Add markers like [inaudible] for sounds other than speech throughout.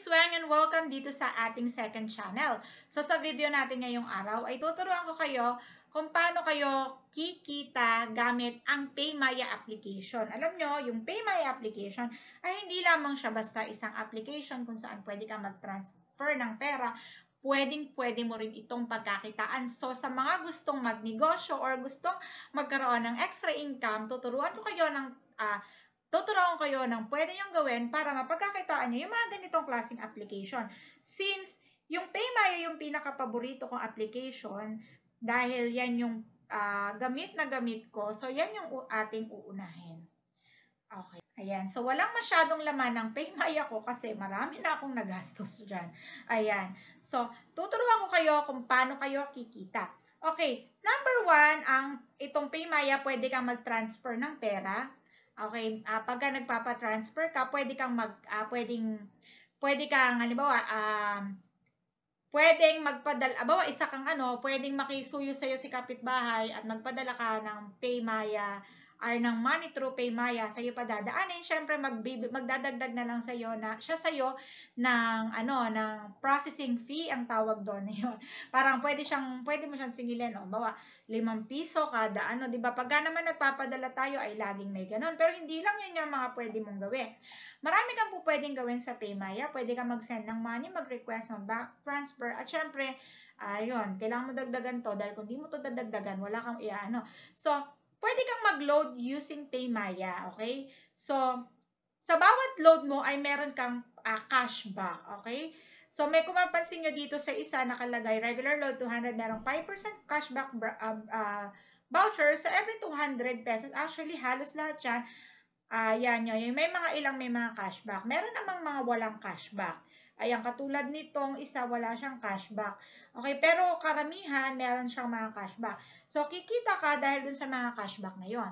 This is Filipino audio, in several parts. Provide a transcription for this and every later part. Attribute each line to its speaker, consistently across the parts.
Speaker 1: is Weng and welcome dito sa ating second channel. So sa video natin ngayong araw ay tuturuan ko kayo kung paano kayo kikita gamit ang PayMaya application. Alam nyo, yung PayMaya application ay hindi lamang siya basta isang application kung saan pwede ka mag-transfer ng pera pwedeng-pwede mo rin itong pagkakitaan. So, sa mga gustong magnegosyo or gustong magkaroon ng extra income, tuturuan ko kayo ng uh, tuturuan ko kayo ng pwede nyong gawin para mapagkakitaan niyo yung mga ganitong klaseng application. Since yung Paymaya yung pinakapaborito kong application dahil yan yung uh, gamit na gamit ko, so yan yung ating uunahin. Okay. Ayan. So, walang masyadong laman ng paymaya ko kasi marami na akong nagastos [laughs] dyan. Ayan. So, tuturuan ko kayo kung paano kayo kikita. Okay. Number one, ang itong paymaya, pwede kang mag-transfer ng pera. Okay. Uh, pagka nagpapa-transfer ka, pwede kang mag, uh, pwedeng pwede kang, halimbawa, um, pwedeng magpadala, abawa isa kang ano, pwedeng makisuyo sa'yo si kapitbahay at magpadala ka ng Paymaya are ng money through Paymaya sa iyo padadaanin, syempre magdadagdag na lang sa iyo na siya sa iyo ng ano ng processing fee ang tawag doon [laughs] yun. Parang pwede siyang pwede mo siyang singilin o bawa 5 piso kada ano, 'di ba? Pagka naman nagpapadala tayo ay laging may ganun. Pero hindi lang 'yun yung mga pwede mong gawin. Marami kang po pwedeng gawin sa Paymaya. Pwede kang mag-send ng money, mag-request ng back transfer at syempre ayun, kailangan mo dagdagan to dahil kung di mo to dadagdagan, wala kang iaano. So, pwede kang mag-load using Paymaya, okay? So, sa bawat load mo ay meron kang uh, ah, cashback, okay? So, may kumapansin nyo dito sa isa nakalagay, regular load 200, merong 5% cashback uh, uh, voucher. So, every 200 pesos, actually halos lahat yan Uh, yan nyo. May mga ilang may mga cashback. Meron namang mga walang cashback. Ayan, katulad nitong isa, wala siyang cashback. Okay, pero karamihan, meron siyang mga cashback. So, kikita ka dahil dun sa mga cashback na yon.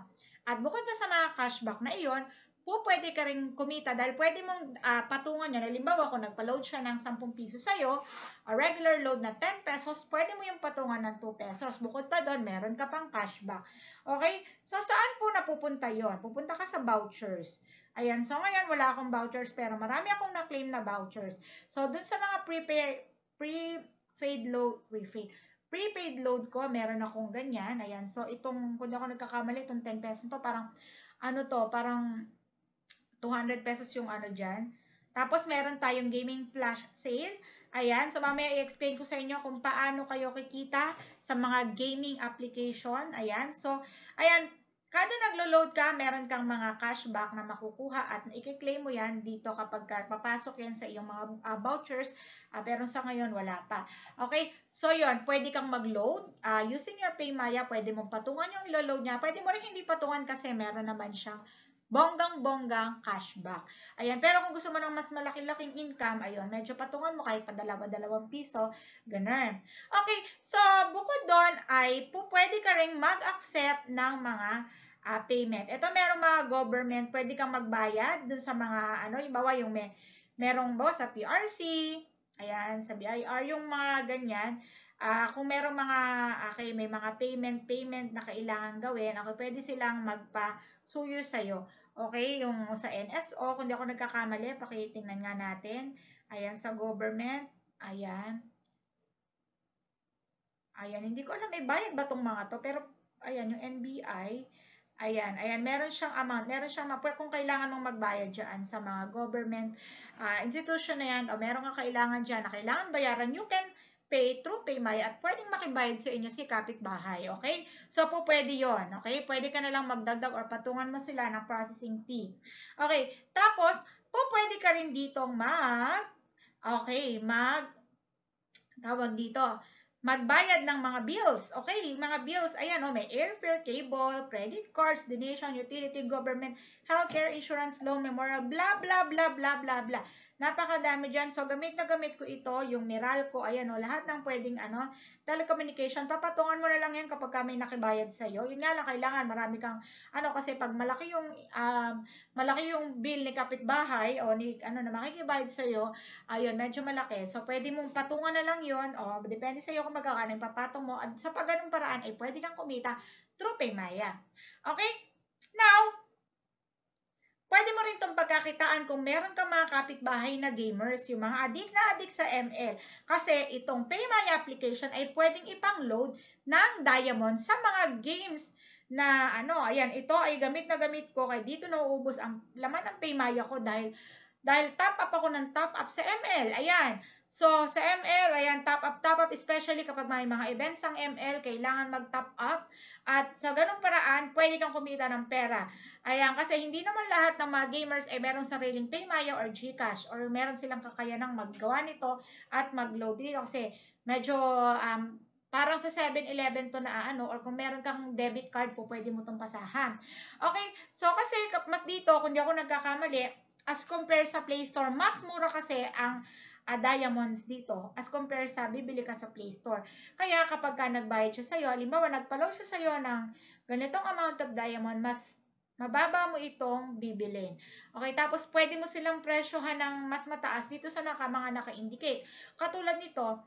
Speaker 1: At bukod pa sa mga cashback na iyon, po ka rin kumita dahil pwede mong uh, patungan yun. Halimbawa, kung nagpa-load siya ng 10 piso sa'yo, a regular load na 10 pesos, pwede mo yung patungan ng 2 pesos. Bukod pa doon, meron ka pang cashback. Okay? So, saan po napupunta yon? Pupunta ka sa vouchers. Ayan. So, ngayon, wala akong vouchers pero marami akong na-claim na vouchers. So, doon sa mga prepare, prepaid load, prepaid, prepaid load ko, meron akong ganyan. Ayan. So, itong, kung ako nagkakamali, itong 10 pesos to, parang, ano to, parang 200 pesos yung ano dyan. Tapos, meron tayong gaming flash sale. Ayan, so mamaya i-explain ko sa inyo kung paano kayo kikita sa mga gaming application. Ayan, so, ayan, kada naglo-load ka, meron kang mga cashback na makukuha at i-claim mo yan dito kapag papasok yan sa iyong mga uh, vouchers. Uh, pero sa ngayon, wala pa. Okay? So, yon pwede kang mag-load. Uh, using your Paymaya, pwede mong patungan yung ilo-load niya. Pwede mo rin hindi patungan kasi meron naman siyang bonggang-bonggang cashback. Ayan, pero kung gusto mo ng mas malaki-laking income, ayun, medyo patungan mo kahit padalawa-dalawang piso, ganun. Okay, so bukod doon ay pwede ka rin mag-accept ng mga uh, payment. Ito merong mga government, pwede kang magbayad dun sa mga, ano, yung bawa yung may, merong bawa sa PRC, ayan, sa BIR, yung mga ganyan. Uh, kung merong mga, okay, ah, may mga payment, payment na kailangan gawin, okay, pwede silang magpa-suyo sa sa'yo. Okay, yung sa NSO, kung di ako nagkakamali, pakitingnan nga natin. Ayan, sa government, ayan. Ayan, hindi ko alam, may bayad ba tong mga to? Pero, ayan, yung NBI, Ayan, ayan, meron siyang amount, meron siyang mapwe kung kailangan mong magbayad dyan sa mga government uh, institution na yan o meron ka kailangan dyan na kailangan bayaran, you can pay through PayMaya at pwedeng makibayad sa inyo si kapitbahay, okay? So, po pwede yon okay? Pwede ka na lang magdagdag or patungan mo sila ng processing fee. Okay, tapos, po pwede ka rin dito mag, okay, mag, tawag dito, magbayad ng mga bills. Okay, mga bills, ayan oh, may airfare, cable, credit cards, donation, utility, government, healthcare, insurance, loan, memorial, blah, blah, blah, blah, blah, blah. Napakadami dyan. So, gamit na gamit ko ito, yung Meralco, ayan o, oh, lahat ng pwedeng ano, telecommunication. Papatungan mo na lang yan kapag may nakibayad sa'yo. Yun nga lang, kailangan marami kang, ano, kasi pag malaki yung, um, malaki yung bill ni kapitbahay o ni, ano, na makikibayad sa'yo, ayun, medyo malaki. So, pwede mong patungan na lang yun o, depende sa'yo kung magkakano yung papatong mo. At sa pag paraan, ay pwede kang kumita through Paymaya. Okay? Now, Pwede mo rin itong pagkakitaan kung meron kang mga kapitbahay na gamers, yung mga adik na adik sa ML. Kasi itong PayMy application ay pwedeng ipang-load ng diamond sa mga games na ano, ayan, ito ay gamit na gamit ko kay dito nauubos ang laman ng PayMaya ko dahil dahil top up ako ng top up sa ML. Ayan. So, sa ML, ayan, top up, top up, especially kapag may mga events ang ML, kailangan mag-top up. At sa ganung paraan, pwede kang kumita ng pera. Ayan, kasi hindi naman lahat ng mga gamers ay meron sariling Paymaya or Gcash or meron silang kakayanang maggawa nito at mag-load dito kasi medyo um, Parang sa 7-Eleven to na ano, or kung meron kang debit card po, pwede mo itong pasahan. Okay, so kasi mas dito, kung di ako nagkakamali, as compare sa Play Store. Mas mura kasi ang uh, diamonds dito as compare sa bibili ka sa Play Store. Kaya kapag ka nagbayad siya sa'yo, halimbawa nagpalaw siya sa'yo ng ganitong amount of diamond, mas mababa mo itong bibilin. Okay, tapos pwede mo silang presyohan ng mas mataas dito sa naka, mga naka-indicate. Katulad nito,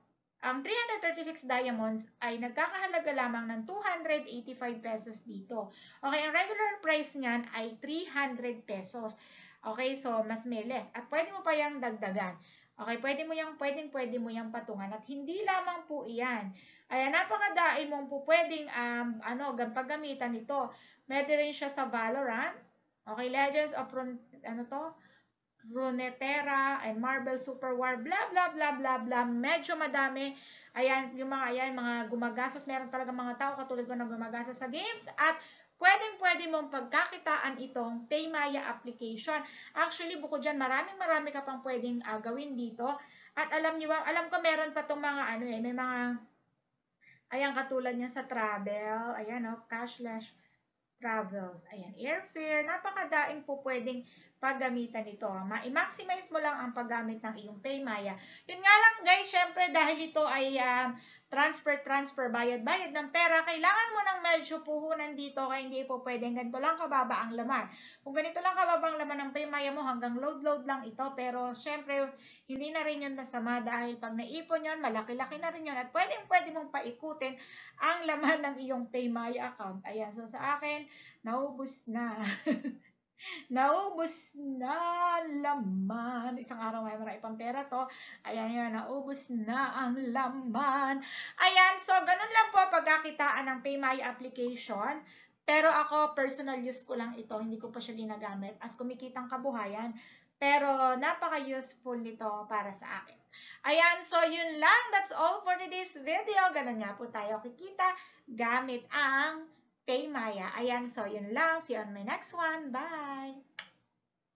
Speaker 1: ang 336 diamonds ay nagkakahalaga lamang ng 285 pesos dito. Okay, ang regular price niyan ay 300 pesos. Okay, so mas may less. At pwede mo pa yung dagdagan. Okay, pwede mo yung, pwedeng pwede mo yung patungan. At hindi lamang po iyan. Ayan, napakadaim mong po pwedeng um, ano, gampagamitan ito. Pwede rin siya sa Valorant. Okay, Legends of Run, ano to? Runeterra and Marvel Super War, blah, blah, blah, blah, blah. Medyo madami. Ayan, yung mga, ayan, mga gumagastos. Meron talaga mga tao katulad ko na gumagastos sa games. At pwedeng-pwede mong pagkakitaan itong Paymaya application. Actually, bukod dyan, maraming-marami ka pang pwedeng uh, gawin dito. At alam niyo ba, alam ko meron pa tong mga ano eh, may mga, ayan, katulad niya sa travel, ayan o, oh, cashless travels, ayan, airfare, napakadaing po pwedeng paggamitan nito. Ah. Ma-maximize mo lang ang paggamit ng iyong Paymaya. Yun nga lang guys, syempre dahil ito ay um, transfer, transfer, bayad-bayad ng pera, kailangan mo ng medyo puhunan dito kaya hindi po pwedeng ganito lang kababa ang laman. Kung ganito lang kababa ang laman ng primaya mo, hanggang load-load lang ito. Pero syempre, hindi na rin yun masama dahil pag naipon yun, malaki-laki na rin yun. At pwedeng-pwede mong paikutin ang laman [laughs] ng iyong primaya account. Ayan, so sa akin, naubos na. [laughs] Naubos na laman. Isang araw may marami pang pera to. Ayan yun, naubos na ang laman. Ayan, so ganun lang po pagkakitaan ng PayMy application. Pero ako, personal use ko lang ito. Hindi ko pa siya ginagamit as kumikitang kabuhayan. Pero napaka-useful nito para sa akin. Ayan, so yun lang. That's all for today's video. Ganun nga po tayo kikita gamit ang Pay Maya. Ayan, so yun lang. See you on my next one. Bye!